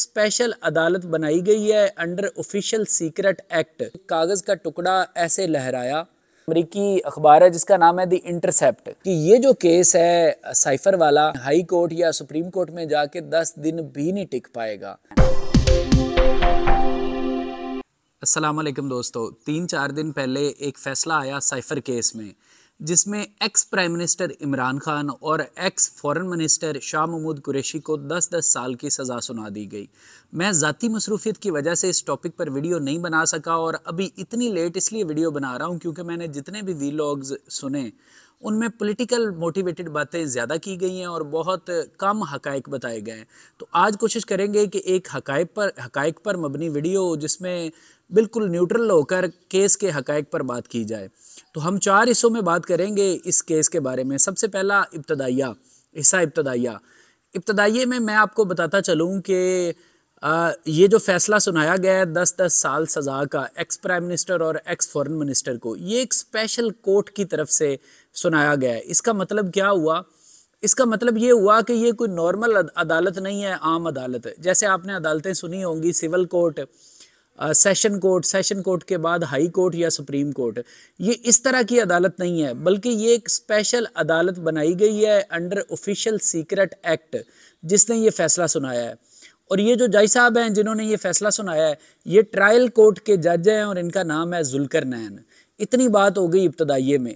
special अदालत बनाई गई है अंडर ऑफिशियल सीक्रेट एक्ट कागज़ का टुकड़ा ऐसे लहराया अमरीकी अखबार है जिसका नाम है द इंटरसेप्ट कि ये जो केस है साइफर वाला हाई कोर्ट या सुप्रीम कोर्ट में जाके दस दिन भी नहीं टिक पाएगा असलम दोस्तों तीन चार दिन पहले एक फ़ैसला आया साइफर केस में जिसमें ex prime minister Imran Khan और ex foreign minister Shah Mahmood Qureshi को 10-10 साल की सज़ा सुना दी गई मैं ज़ाती मसरूफियत की वजह से इस टॉपिक पर वीडियो नहीं बना सका और अभी इतनी लेट इसलिए वीडियो बना रहा हूँ क्योंकि मैंने जितने भी वीलॉग्स सुने उनमें पॉलिटिकल मोटिवेटेड बातें ज़्यादा की गई हैं और बहुत कम हकायक बताए गए हैं तो आज कोशिश करेंगे कि एक हकायक पर हकायक पर मबनी वीडियो जिसमें बिल्कुल न्यूट्रल होकर केस के हकायक पर बात की जाए तो हम चार हिस्सों में बात करेंगे इस केस के बारे में सबसे पहला इब्तदाइया हिस्सा इब्तदाइया इब्तदाइये में मैं आपको बताता चलूँ कि ये जो फैसला सुनाया गया है दस दस साल सज़ा का एक्स प्राइम मिनिस्टर और एक्स फॉरेन मिनिस्टर को ये एक स्पेशल कोर्ट की तरफ से सुनाया गया है इसका मतलब क्या हुआ इसका मतलब ये हुआ कि ये कोई नॉर्मल अदालत नहीं है आम अदालत है जैसे आपने अदालतें सुनी होंगी civil court session court session court के बाद हाई कोर्ट या सुप्रीम कोर्ट ये इस तरह की अदालत नहीं है बल्कि ये एक स्पेशल अदालत बनाई गई है अंडर ऑफिशियल सीक्रेट एक्ट जिसने ये फैसला सुनाया है और ये जो जज साहब हैं जिन्होंने ये फैसला सुनाया है ये ट्रायल कोर्ट के जज हैं और इनका नाम है जुलकर नैन इतनी बात हो गई इब्तदाइये में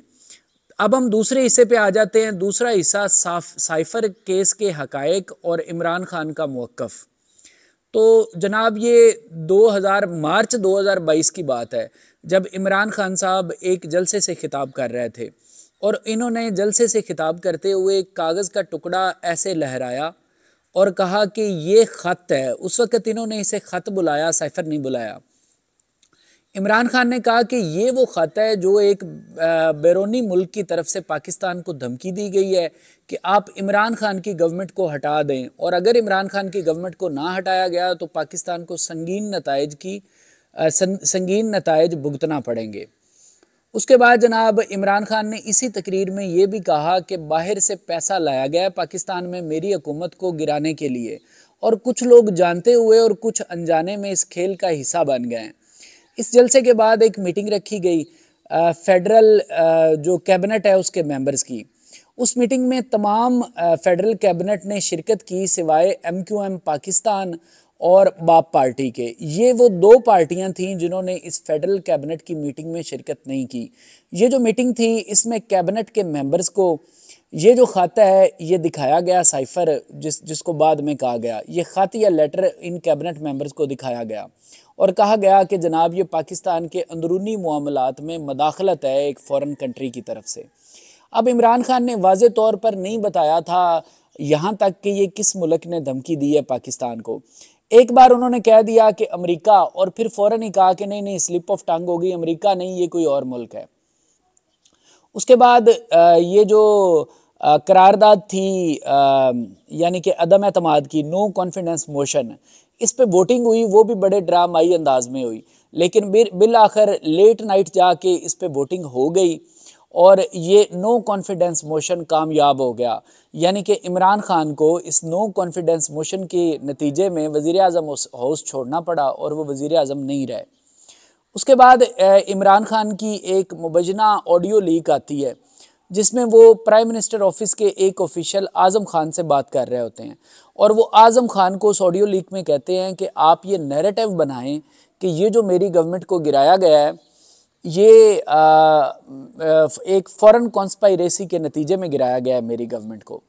अब हम दूसरे हिस्से पे आ जाते हैं दूसरा हिस्सा साफ साइफर केस के हकायक और इमरान खान का मौक़ तो जनाब ये 2000 मार्च 2022 की बात है जब इमरान खान साहब एक जलसे से खिताब कर रहे थे और इन्होंने जलसे से खिताब करते हुए कागज़ का टुकड़ा ऐसे लहराया और कहा कि ये ख़त है उस वक़्त इन्होंने इसे ख़त बुलाया सैफर नहीं बुलाया इमरान खान ने कहा कि ये वो ख़त है जो एक बैरूनी मुल्क की तरफ से पाकिस्तान को धमकी दी गई है कि आप इमरान खान की गवर्नमेंट को हटा दें और अगर इमरान खान की गवर्नमेंट को ना हटाया गया तो पाकिस्तान को संगीन नतज की संगीन नतज भुगतना पड़ेंगे उसके बाद जनाब इमरान खान ने इसी तकरीर में ये भी कहा कि बाहर से पैसा लाया गया पाकिस्तान में मेरी हुकूमत को गिराने के लिए और कुछ लोग जानते हुए और कुछ अनजाने में इस खेल का हिस्सा बन गए हैं इस जलसे के बाद एक मीटिंग रखी गई फेडरल जो कैबिनेट है उसके मेंबर्स की उस मीटिंग में तमाम फेडरल कैबिनेट ने शिरकत की सिवाय एम क्यू एम पाकिस्तान और बाप पार्टी के ये वो दो पार्टियां थीं जिन्होंने इस फेडरल कैबिनेट की मीटिंग में शिरकत नहीं की ये जो मीटिंग थी इसमें कैबिनेट के मेंबर्स को ये जो खाता है ये दिखाया गया साइफर जिस जिसको बाद में कहा गया ये ख़त या लेटर इन कैबिनेट मेंबर्स को दिखाया गया और कहा गया कि जनाब ये पाकिस्तान के अंदरूनी मामला में मदाखलत है एक फ़ॉरन कंट्री की तरफ से अब इमरान खान ने वाज तौर पर नहीं बताया था यहाँ तक कि ये किस मुल्क ने धमकी दी है पाकिस्तान को एक बार उन्होंने कह दिया कि अमेरिका और फिर फौरन ही कहा कि नहीं नहीं स्लिप ऑफ टंग होगी अमेरिका नहीं ये कोई और मुल्क है उसके बाद ये जो करारदाद थी यानी कि अदम अतमाद की नो कॉन्फिडेंस मोशन इस पे वोटिंग हुई वो भी बड़े ड्रामाई अंदाज में हुई लेकिन बिल आखिर लेट नाइट जाके इस पे वोटिंग हो गई और ये नो कॉन्फिडेंस मोशन कामयाब हो गया यानी कि इमरान खान को इस नो कॉन्फिडेंस मोशन के नतीजे में वज़ी अजम हाउस छोड़ना पड़ा और वो वज़ी अजम नहीं रहे उसके बाद इमरान खान की एक मुबजना ऑडियो लीक आती है जिसमें वो प्राइम मिनिस्टर ऑफिस के एक ऑफिशियल आज़म खान से बात कर रहे होते हैं और वो आज़म खान को उस ऑडियो लीक में कहते हैं कि आप ये नैरेटिव बनाएं कि ये जो मेरी गवर्नमेंट को गिराया गया है ये आ, एक फॉरेन कॉन्स्पायरेसी के नतीजे में गिराया गया है मेरी गवर्नमेंट को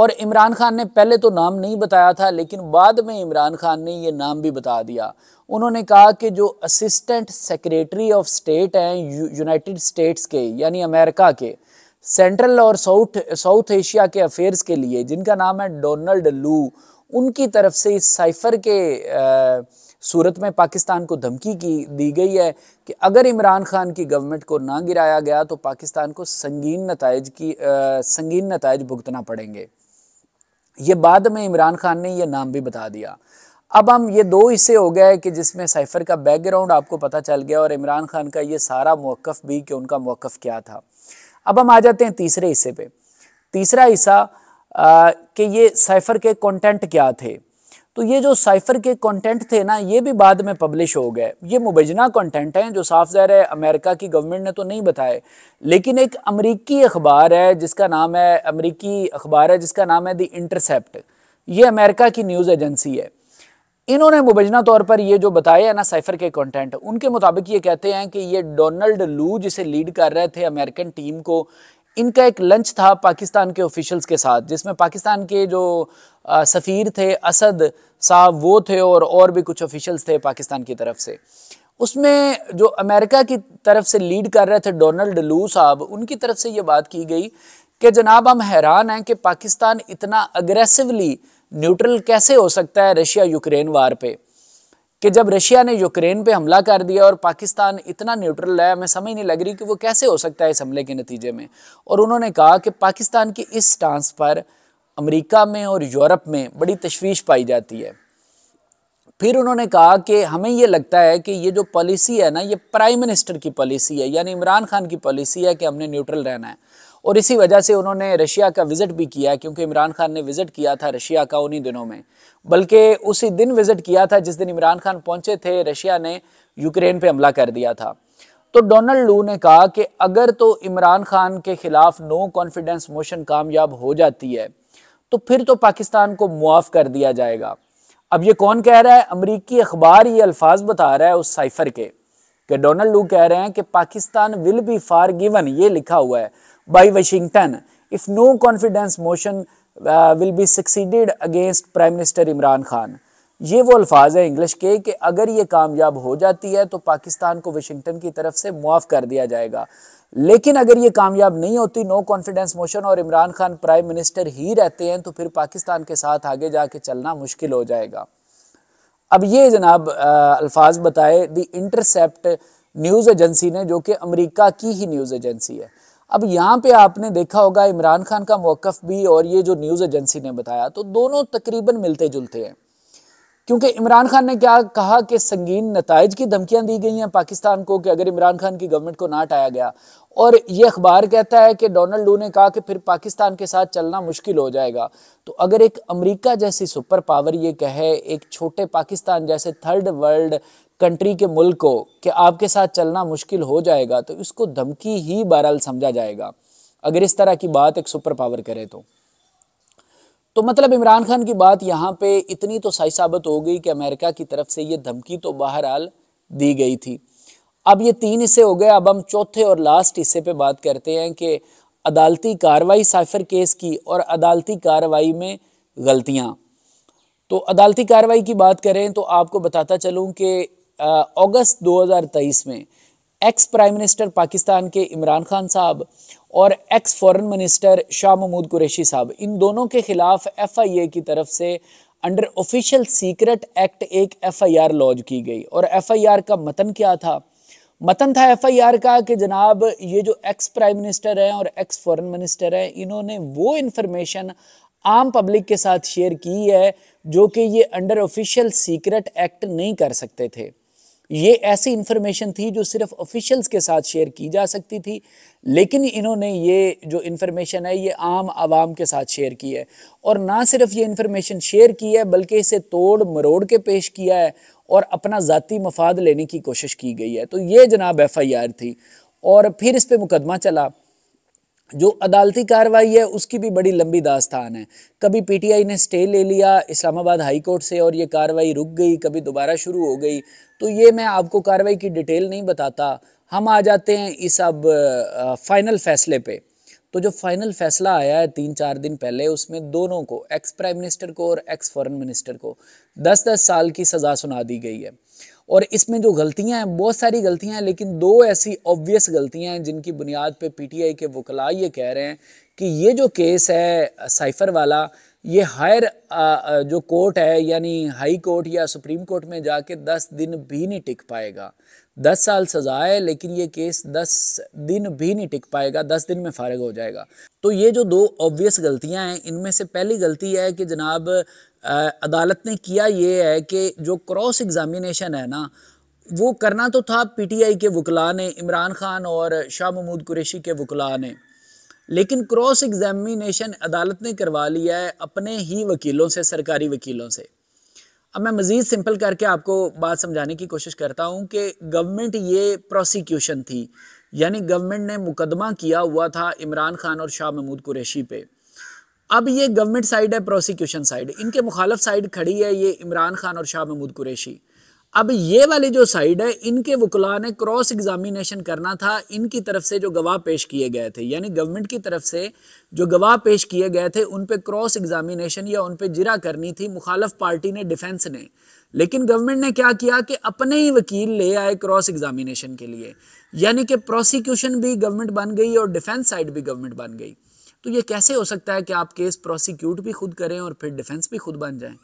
और इमरान खान ने पहले तो नाम नहीं बताया था लेकिन बाद में इमरान खान ने ये नाम भी बता दिया उन्होंने कहा कि जो असिस्टेंट सेक्रेटरी ऑफ स्टेट हैं यूनाइटेड स्टेट्स के यानी अमेरिका के सेंट्रल और साउथ साउथ एशिया के अफेयर्स के लिए जिनका नाम है डोनल्ड लू उनकी तरफ से इस साइफर के आ, सूरत में पाकिस्तान को धमकी की दी गई है कि अगर इमरान खान की गवर्नमेंट को ना गिराया गया तो पाकिस्तान को संगीन नतज की आ, संगीन नतज भुगतना पड़ेंगे ये बाद में इमरान खान ने यह नाम भी बता दिया अब हम ये दो हिस्से हो गए कि जिसमें साइफर का बैकग्राउंड आपको पता चल गया और इमरान खान का ये सारा मौक़ भी कि उनका मौक़ क्या था अब हम आ जाते हैं तीसरे हिस्से पे तीसरा हिस्सा कि ये साइफर के कंटेंट क्या थे तो ये जो साइफर के कंटेंट थे ना ये भी बाद में पब्लिश हो गए ये मुबजना कंटेंट हैं जो साफ जहर है अमेरिका की गवर्नमेंट ने तो नहीं बताए लेकिन एक अमरीकी अखबार है जिसका नाम है अमरीकी अखबार है जिसका नाम है द इंटरसेप्ट ये अमेरिका की न्यूज़ एजेंसी है इन्होंने मुबजना तौर पर ये जो बताया है ना साइफर के कंटेंट उनके मुताबिक ये कहते हैं कि ये डोनाल्ड लू जिसे लीड कर रहे थे अमेरिकन टीम को इनका एक लंच था पाकिस्तान के ऑफिशल्स के साथ जिसमें पाकिस्तान के जो सफ़ीर थे असद साहब वो थे और और भी कुछ ऑफिशल्स थे पाकिस्तान की तरफ से उसमें जो अमेरिका की तरफ से लीड कर रहे थे डोनाल्ड लू साहब उनकी तरफ से ये बात की गई कि जनाब हम हैरान हैं कि पाकिस्तान इतना अग्रेसिवली न्यूट्रल कैसे हो सकता है रशिया यूक्रेन वार पे कि जब रशिया ने यूक्रेन पे हमला कर दिया और पाकिस्तान इतना न्यूट्रल है हमें समझ नहीं लग रही कि वो कैसे हो सकता है इस हमले के नतीजे में और उन्होंने कहा कि पाकिस्तान की इस स्टांस पर अमेरिका में और यूरोप में बड़ी तशवीश पाई जाती है फिर उन्होंने कहा कि हमें ये लगता है कि ये जो पॉलिसी है ना ये प्राइम मिनिस्टर की पॉलिसी है यानी इमरान खान की पॉलिसी है कि हमने न्यूट्रल रहना है और इसी वजह से उन्होंने रशिया का विज़िट भी किया क्योंकि इमरान खान ने विज़िट किया था रशिया का उन्हीं दिनों में बल्कि उसी दिन विज़िट किया था जिस दिन इमरान खान पहुंचे थे रशिया ने यूक्रेन पर हमला कर दिया था तो डोनाल्ड लू ने कहा कि अगर तो इमरान खान के ख़िलाफ़ नो कॉन्फिडेंस मोशन कामयाब हो जाती है तो फिर तो पाकिस्तान को मुआफ़ कर दिया जाएगा अब ये कौन कह रहा है अमरीकी अखबार ये अल्फाज बता रहा है उस साइफर के कि डोनाल्ड लू कह रहे हैं कि Pakistan will be forgiven ये लिखा हुआ है by Washington if no confidence motion will be succeeded against prime minister Imran Khan ये वो अल्फाज है इंग्लिश के कि अगर ये कामयाब हो जाती है तो पाकिस्तान को वाशिंगटन की तरफ से मुआफ़ कर दिया जाएगा लेकिन अगर ये कामयाब नहीं होती नो कॉन्फिडेंस मोशन और इमरान खान प्राइम मिनिस्टर ही रहते हैं तो फिर पाकिस्तान के साथ आगे जाके चलना मुश्किल हो जाएगा अब ये जनाब अल्फाज बताए द इंटरसेप्ट न्यूज़ एजेंसी ने जो कि अमेरिका की ही न्यूज़ एजेंसी है अब यहाँ पे आपने देखा होगा इमरान खान का मौकफ भी और ये जो न्यूज़ एजेंसी ने बताया तो दोनों तकरीबन मिलते जुलते हैं क्योंकि इमरान खान ने क्या कहा कि संगीन नतज की धमकियां दी गई हैं पाकिस्तान को कि अगर इमरान खान की गवर्नमेंट को ना हटाया गया और ये अखबार कहता है कि डोनाल्ड डू ने कहा कि फिर पाकिस्तान के साथ चलना मुश्किल हो जाएगा तो अगर एक अमेरिका जैसी सुपर पावर ये कहे एक छोटे पाकिस्तान जैसे थर्ड वर्ल्ड कंट्री के मुल्क को कि आपके साथ चलना मुश्किल हो जाएगा तो इसको धमकी ही बहरहाल समझा जाएगा अगर इस तरह की बात एक सुपर पावर करे तो तो मतलब इमरान खान की बात यहाँ पे इतनी तो सही साबित हो गई कि अमेरिका की तरफ से ये धमकी तो बहरहाल दी गई थी अब ये तीन हिस्से हो गए अब हम चौथे और लास्ट हिस्से पे बात करते हैं कि अदालती कार्रवाई साइफर केस की और अदालती कार्रवाई में गलतियाँ तो अदालती कार्रवाई की बात करें तो आपको बताता चलूँ कि अगस्त दो में एक्स प्राइम मिनिस्टर पाकिस्तान के इमरान खान साहब और ex foreign minister Shah Mahmood Qureshi साहब इन दोनों के खिलाफ एफआईए की तरफ से अंडर ऑफिशियल सीक्रेट एक्ट एक एफआईआर लॉन्च की गई और एफआईआर का मतन क्या था मतन था एफआईआर का कि जनाब ये जो एक्स प्राइम मिनिस्टर हैं और एक्स फॉरेन मिनिस्टर हैं इन्होंने वो इन्फॉर्मेशन आम पब्लिक के साथ शेयर की है जो कि ये अंडर ऑफिशियल सीक्रेट एक्ट नहीं कर सकते थे ये ऐसी इन्फॉर्मेशन थी जो सिर्फ ऑफिशियल्स के साथ शेयर की जा सकती थी लेकिन इन्होंने ये जो इन्फॉर्मेशन है ये आम आवाम के साथ शेयर की है और ना सिर्फ ये इन्फॉर्मेशन शेयर की है बल्कि इसे तोड़ मरोड़ के पेश किया है और अपना ज़ाती मफाद लेने की कोशिश की गई है तो ये जनाब एफ़ आई आर थी और फिर इस पर मुकदमा चला जो अदालती कार्रवाई है उसकी भी बड़ी लंबी दास्तान है कभी पीटीआई ने स्टे ले लिया इस्लामाबाद हाई कोर्ट से और ये कार्रवाई रुक गई कभी दोबारा शुरू हो गई तो ये मैं आपको कार्रवाई की डिटेल नहीं बताता हम आ जाते हैं इस अब फाइनल फैसले पे तो जो फाइनल फैसला आया है तीन चार दिन पहले उसमें दोनों को एक्स प्राइम मिनिस्टर को और एक्स फॉरेन मिनिस्टर को दस दस साल की सज़ा सुना दी गई है और इसमें जो गलतियां हैं बहुत सारी गलतियां हैं लेकिन दो ऐसी ऑब्वियस गलतियां हैं जिनकी बुनियाद पे पीटीआई के वकला ये कह रहे हैं कि ये जो केस है साइफर वाला ये हायर जो कोर्ट है यानी हाई कोर्ट या सुप्रीम कोर्ट में जाके दस दिन भी नहीं टिक पाएगा दस साल सज़ा है लेकिन ये केस दस दिन भी नहीं टिक पाएगा दस दिन में फारग हो जाएगा तो ये जो दो ऑब्वियस गलतियां हैं इनमें से पहली गलती है कि जनाब अदालत ने किया ये है कि जो क्रॉस एग्ज़ामिनेशन है ना वो करना तो था पीटीआई के वकला ने इमरान खान और शाह महमूद कुरेशी के वकला ने लेकिन क्रॉस एग्जामिनेशन अदालत ने करवा लिया है अपने ही वकीलों से सरकारी वकीलों से अब मैं मज़ीद सिंपल करके आपको बात समझाने की कोशिश करता हूँ कि गवर्नमेंट ये प्रोसिक्यूशन थी यानी गवर्नमेंट ने मुकदमा किया हुआ था इमरान खान और शाह महमूद कुरैशी पे अब ये गवर्नमेंट साइड है प्रोसिक्यूशन साइड इनके मुखालफ साइड खड़ी है ये इमरान खान और शाह महमूद कुरैशी अब ये वाली जो साइड है इनके वकला ने क्रॉस एग्जामिनेशन करना था इनकी तरफ से जो गवाह पेश किए गए थे यानी गवर्नमेंट की तरफ से जो गवाह पेश किए गए थे उन पे क्रॉस एग्जामिनेशन या उन पे जिरा करनी थी मुखालफ पार्टी ने डिफेंस ने लेकिन गवर्नमेंट ने क्या किया कि अपने ही वकील ले आए क्रॉस एग्जामिनेशन के लिए यानी कि प्रोसिक्यूशन भी गवर्नमेंट बन गई और डिफेंस साइड भी गवर्नमेंट बन गई तो ये कैसे हो सकता है कि आप केस प्रोसिक्यूट भी खुद करें और फिर डिफेंस भी खुद बन जाएं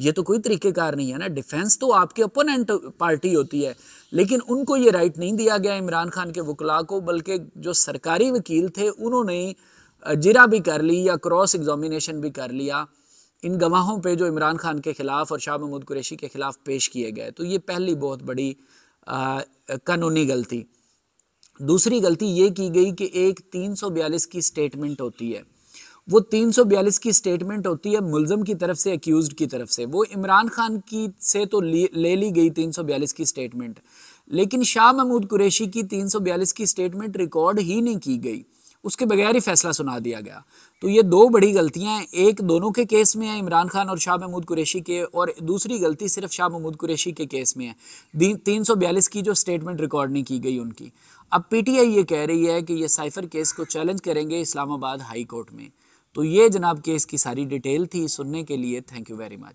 ये तो कोई तरीकेकार नहीं है ना डिफेंस तो आपके अपोनेंट पार्टी होती है लेकिन उनको ये राइट नहीं दिया गया इमरान खान के वकला को बल्कि जो सरकारी वकील थे उन्होंने जिरा भी कर ली या क्रॉस एग्जामिनेशन भी कर लिया इन गवाहों पे जो इमरान खान के ख़िलाफ़ और शाह महमूद कुरेशी के ख़िलाफ़ पेश किए गए तो ये पहली बहुत बड़ी आ, कानूनी गलती दूसरी गलती ये की गई कि एक तीन की स्टेटमेंट होती है वो 342 की स्टेटमेंट होती है मुलजम की तरफ से एक्यूज की तरफ से वो इमरान खान की से तो ले ली गई 342 की स्टेटमेंट लेकिन शाह महमूद कुरैशी की 342 की स्टेटमेंट रिकॉर्ड ही नहीं की गई उसके बगैर ही फैसला सुना दिया गया तो ये दो बड़ी गलतियां हैं एक दोनों के केस में है इमरान खान और शाह महमूद कुरैशी के और दूसरी गलती सिर्फ शाह महमूद कुरैशी के केस में है तीन सौ बयालीस की जो स्टेटमेंट रिकॉर्ड नहीं की गई उनकी अब पीटीआई ये कह रही है कि ये साइफर केस को चैलेंज करेंगे इस्लामाबाद हाई कोर्ट में तो ये जनाब केस की सारी डिटेल थी सुनने के लिए थैंक यू वेरी मच